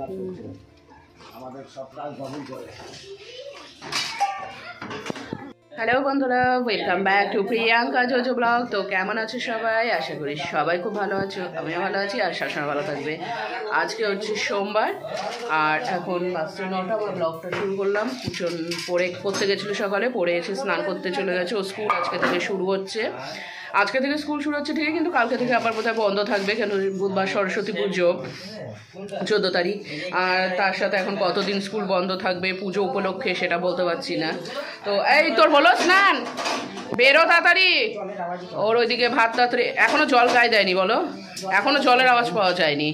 Hello বন্ধুরা welcome back to Priyanka Jojo blog তো কেমন আছো সবাই আশা করি সবাই খুব ভালো আছো আমিও ভালো আছি আর শাসন ভালো থাকবে আজকে হচ্ছে সোমবার আর এখন মাত্র নটা আমার ব্লগটা শুরু করলাম পুচন পড়ে পড়তে গেছিলো সকালে পড়ে এসে স্নান করতে চলে গেছে ও স্কুল আজকে থেকে শুরু হচ্ছে আজকে থেকে স্কুল শুরু হচ্ছে ঠিকই কিন্তু কালকে থেকে আবার বোধহয় বন্ধ থাকবে কেন বুধবার সরস্বতী পুজো চোদ্দ তারিখ আর তার সাথে এখন কতদিন স্কুল বন্ধ থাকবে পুজো উপলক্ষে সেটা বলতে পারছি না তো এই তোর হলো স্নান বেরো তাড়াতাড়ি ওর ওইদিকে ভাত তাড়াতাড়ি এখনও জল গায়ে দেয়নি বলো এখনও জলের আওয়াজ পাওয়া যায়নি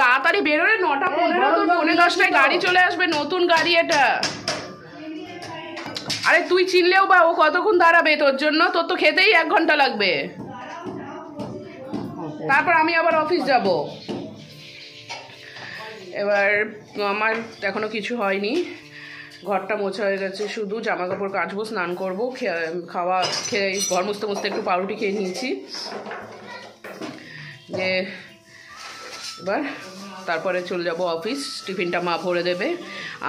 তাড়াতাড়ি বেরোলে নটা পনেরো তো পনেরো দশটায় গাড়ি চলে আসবে নতুন গাড়ি এটা আরে তুই চিনলেও বা ও কতক্ষণ দাঁড়াবে তোর জন্য তোর তো খেতেই এক ঘন্টা লাগবে তারপর আমি আবার অফিস যাব এবার আমার এখনও কিছু হয়নি ঘরটা মোছা হয়ে গেছে শুধু জামা কাপড় কাচবো স্নান করবো খাওয়া খেয়ে ঘর মুছতে মুছতে একটু পাউরুটি খেয়ে নিয়েছি যে বার তারপরে চলে যাব অফিস টিফিনটা মা ভরে দেবে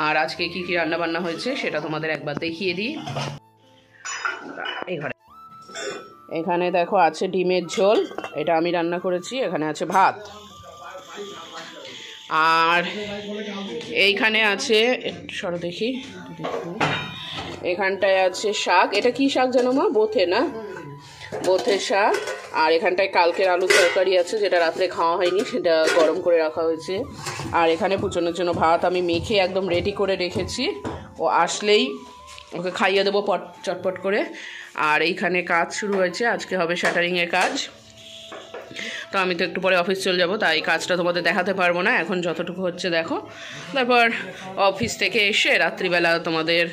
আর আজকে কি কি রান্না বান্না হয়েছে সেটা তোমাদের একবার দেখিয়ে দিই এখানে দেখো আছে ডিমের ঝোল এটা আমি রান্না করেছি এখানে আছে ভাত আর এইখানে আছে সর দেখি এখানটায় আছে শাক এটা কি শাক জানো মা বোথে না বোঁথে শাক আর এখানটায় কালকের আলু তরকারি আছে যেটা রাত্রে খাওয়া হয়নি সেটা গরম করে রাখা হয়েছে আর এখানে পুচনের জন্য ভাত আমি মেখে একদম রেডি করে রেখেছি ও আসলেই ওকে খাইয়ে দেবো পট চটপট করে আর এইখানে কাজ শুরু হয়েছে আজকে হবে শাটারিংয়ের কাজ তো আমি তো একটু পরে অফিস চলে যাব তাই কাজটা তোমাদের দেখাতে পারবো না এখন যতটুকু হচ্ছে দেখো তারপর অফিস থেকে এসে রাত্রিবেলা তোমাদের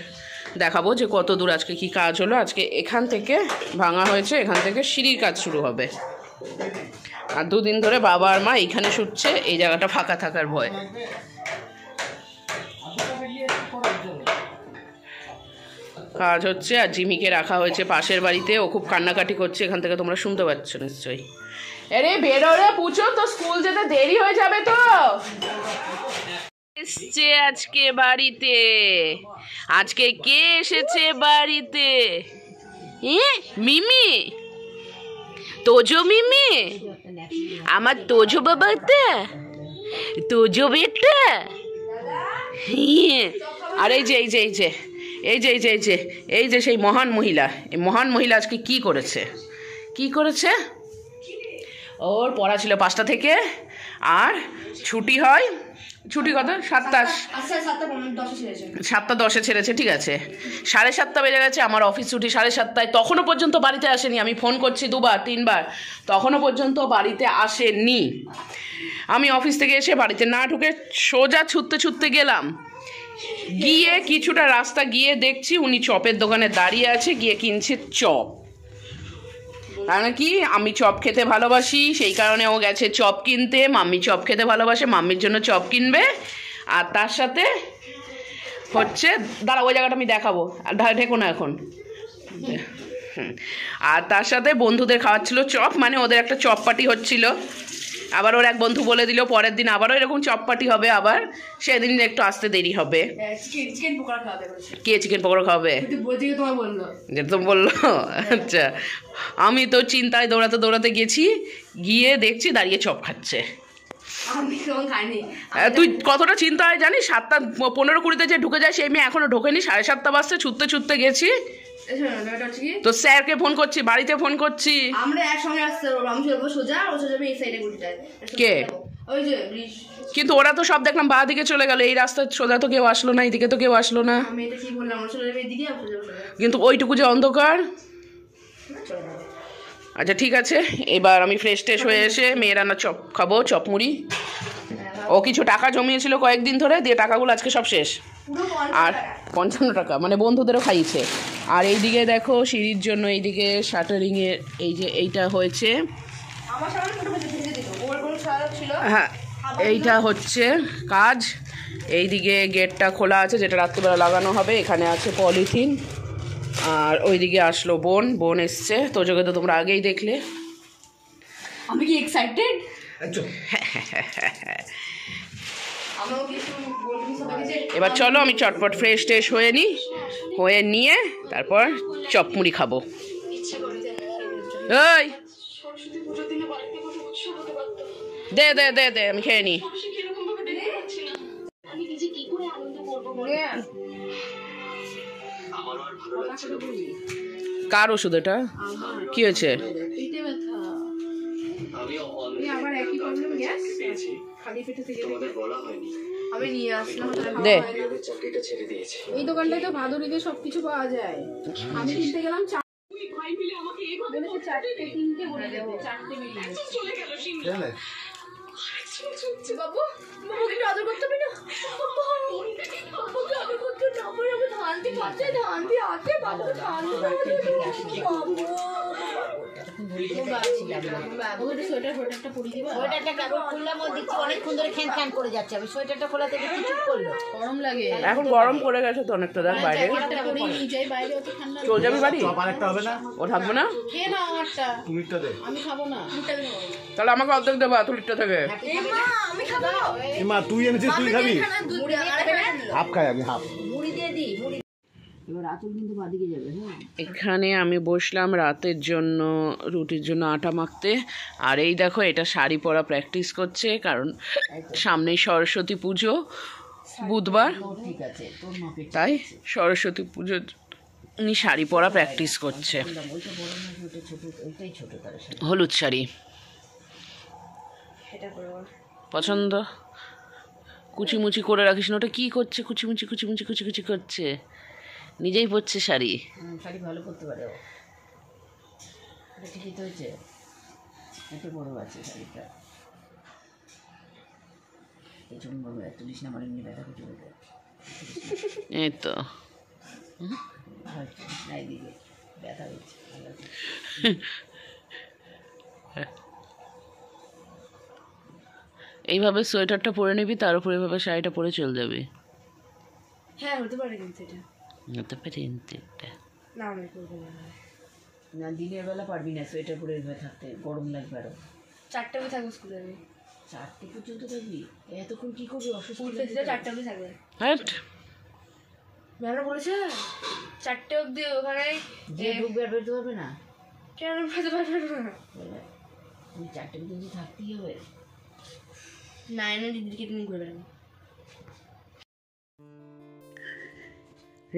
দেখাবো যে কত দূর আজকে কি কাজ হলো আজকে এখান থেকে ভাঙা হয়েছে এখান থেকে সিঁড়ির কাজ শুরু হবে আর দুদিন ধরে বাবা আর মা এখানে শুটছে এই জায়গাটা ফাঁকা থাকার ভয় কাজ হচ্ছে আর জিমিকে রাখা হয়েছে পাশের বাড়িতে ও খুব কান্নাকাটি করছে এখান থেকে তোমরা শুনতে পাচ্ছ নিশ্চয়ই আরে বেরো রে পুচো তো স্কুল যেতে দেরি হয়ে যাবে তো এসছে আজকে বাড়িতে আজকে কে এসেছে বাড়িতে মিমি তোজো মিমি আমার তোজো বাবাটা তোজো বেটা ইয়ে, আর এই যে এই যে এই যে এই যে এই যে এই যে এই যে সেই মহান মহিলা এই মহান মহিলা আজকে কি করেছে কি করেছে ওর পড়া ছিল পাঁচটা থেকে আর ছুটি হয় ছুটি কত সাতটা আচ্ছা, সাতটা দশে ছেড়েছে ঠিক আছে সাড়ে সাতটা বেজে গেছে আমার অফিস ছুটি সাড়ে সাতটায় তখনও পর্যন্ত বাড়িতে আসেনি আমি ফোন করছি দুবার তিনবার তখনও পর্যন্ত বাড়িতে আসেনি আমি অফিস থেকে এসে বাড়িতে না ঢুকে সোজা ছুটতে ছুটতে গেলাম গিয়ে কিছুটা রাস্তা গিয়ে দেখছি উনি চপের দোকানে দাঁড়িয়ে আছে গিয়ে কিনছে চপ কারণ মানে কি আমি চপ খেতে ভালোবাসি সেই কারণে ও গেছে চপ কিনতে মাম্মি চপ খেতে ভালোবাসে মাম্মির জন্য চপ কিনবে আর তার সাথে হচ্ছে দাঁড়া ওই জায়গাটা আমি দেখাবো আর ঢেকো না এখন আর তার সাথে বন্ধুদের খাওয়াচ্ছিল চপ মানে ওদের একটা চপ পার্টি হচ্ছিলো আবার ওর এক বন্ধু বলে দিল পরের দিন আবারও এরকম চপপাটি হবে আবার সেদিন একটু আসতে দেরি হবে কে চিকেন পকোড়া খাবে যেটা তো বললো আচ্ছা আমি তো চিন্তায় দৌড়াতে দৌড়াতে গেছি গিয়ে দেখছি দাঁড়িয়ে চপ খাচ্ছে তুই কতটা চিন্তা হয় জানিস সাতটা পনেরো কুড়িতে যে ঢুকে যায় সেই মেয়ে এখনো ঢোকেনি সাড়ে সাতটা বাজছে ছুটতে ছুটতে গেছি তো স্যারকে ফোন করছি বাড়িতে ফোন করছি আমরা একসঙ্গে আসতে পারবো আমি চলবো সোজা ও সোজা এই সাইডে গুলিটায় কে ওই যে কিন্তু ওরা তো সব দেখলাম বাঁ দিকে চলে গেল এই রাস্তা সোজা তো কেউ আসলো না এদিকে তো কেউ আসলো না কিন্তু ওইটুকু যে অন্ধকার আচ্ছা ঠিক আছে এবার আমি ফ্রেশ ট্রেশ হয়ে এসে মেয়েরা না চপ খাবো চপ মুড়ি ও কিছু টাকা জমিয়েছিল কয়েকদিন ধরে দিয়ে টাকাগুলো আজকে সব শেষ আর পঞ্চান্ন টাকা মানে বন্ধুদেরও খাইয়েছে আর এইদিকে দেখো সিঁড়ির জন্য এইদিকে শাটারিংয়ের এই যে এইটা হয়েছে হ্যাঁ এইটা হচ্ছে কাজ এইদিকে গেটটা খোলা আছে যেটা রাত্রিবেলা লাগানো হবে এখানে আছে পলিথিন আর ওইদিকে আসলো বোন বোন এসছে যোগে তো তোমরা আগেই দেখলে আমি কি এক্সাইটেড হ্যাঁ হ্যাঁ হ্যাঁ, হ্যাঁ, হ্যাঁ। এবার চলো আমি চটপট ফ্রেশ ট্রেশ হয়ে নিই হয়ে নিয়ে তারপর চপমুড়ি খাবো ওই দে দে দে দে আমি খেয়ে নিই কার ওষুধ এটা কি হয়েছে আমি আবার একই প্রবলেম গ্যাস খালি পেটে থেকে বলা হয়নি আমি নিয়ে আসলাম এই দোকানটায় তো ভাদুরি দিয়ে সবকিছু পাওয়া যায় ধান দিয়ে পাচ্ছে ধান দিয়ে আছে বাবুকে ধান আমি এখন গরম পড়ে গেছে তো অনেকটা দেখ মানে বাইরে বাড়ি ও থাকবে না তাহলে আমাকে অর্ধেক দেবা থেকে হ্যাঁ, তুই এনেছিস তুই খাবি হাফ খাই আমি হাফ মুড়ি দিয়ে দি হ্যাঁ? এখানে আমি বসলাম রাতের জন্য রুটির জন্য আটা মাখতে আর এই দেখো এটা শাড়ি পরা প্র্যাকটিস করছে কারণ সামনেই সরস্বতী পুজো বুধবার তাই সরস্বতী পুজো উনি শাড়ি পরা প্র্যাকটিস করছে আচ্ছা, হলুদ শাড়ি পছন্দ কুচিমুচি করে রাখিস না ওটা কী করছে কুচিমুচি কুচিমুচি কুচি কুচি করছে নিজেই পরছে শাড়ি শাড়ি ভালো পরতে পারে ও ঠিকই তো হয়েছে একটু বড় আছে শাড়িটা এই জন্য বড় একচল্লিশ নাম্বার মানে নিয়ে ব্যথা করতে হবে এই তো ব্যথা হচ্ছে এইভাবে সোয়েটারটা পরে নিবি তার উপর এভাবে শাড়িটা পরে চলে যাবে হ্যাঁ হতে পারে কিন্তু এটা তো পারে একটা না আমি করবো না না দিনের বেলা পারবি না সোয়েটার পরে এভাবে থাকতে গরম লাগবে আরও চারটে অবধি থাকবো স্কুলে আমি চারটে পর্যন্ত থাকবি এতক্ষণ কী করবি অসুস্থ চারটে অবধি থাকবে ম্যাডাম বলেছে চারটে অবধি ওখানে যে ঢুকবে আর বেরোতে পারবে না কেন বেরোতে পারবে না তুমি চারটে পর্যন্ত থাকতেই হবে নাইনে দিদিকে তুমি ঘুরে বেড়াবে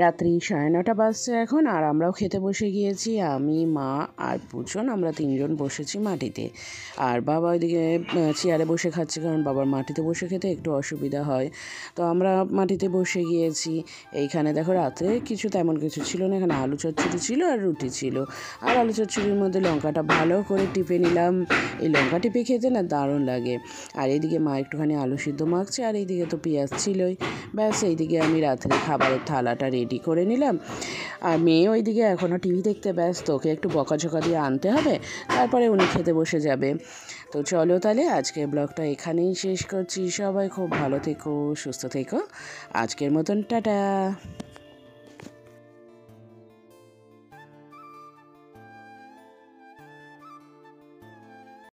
রাত্রি সাড়ে নটা বাজছে এখন আর আমরাও খেতে বসে গিয়েছি আমি মা আর পুজন আমরা তিনজন বসেছি মাটিতে আর বাবা ওইদিকে চেয়ারে বসে খাচ্ছে কারণ বাবার মাটিতে বসে খেতে একটু অসুবিধা হয় তো আমরা মাটিতে বসে গিয়েছি এইখানে দেখো রাত্রে কিছু তেমন কিছু ছিল না এখানে আলু চচ্চড়ি ছিল আর রুটি ছিল আর আলু চচ্চড়ির মধ্যে লঙ্কাটা ভালো করে টিপে নিলাম এই লঙ্কা টিপে খেতে না দারুণ লাগে আর এইদিকে মা একটুখানি আলু সিদ্ধ মাখছে আর এইদিকে তো পেঁয়াজ ছিলই ব্যাস এইদিকে আমি রাত্রে খাবারের থালাটা রেডি রেডি করে নিলাম আর মেয়ে ওইদিকে এখনও টিভি দেখতে ব্যস্ত ওকে একটু বকাঝকা দিয়ে আনতে হবে তারপরে উনি খেতে বসে যাবে তো চলো তাহলে আজকে ব্লগটা এখানেই শেষ করছি সবাই খুব ভালো থেকো সুস্থ থেকো আজকের মতন টাটা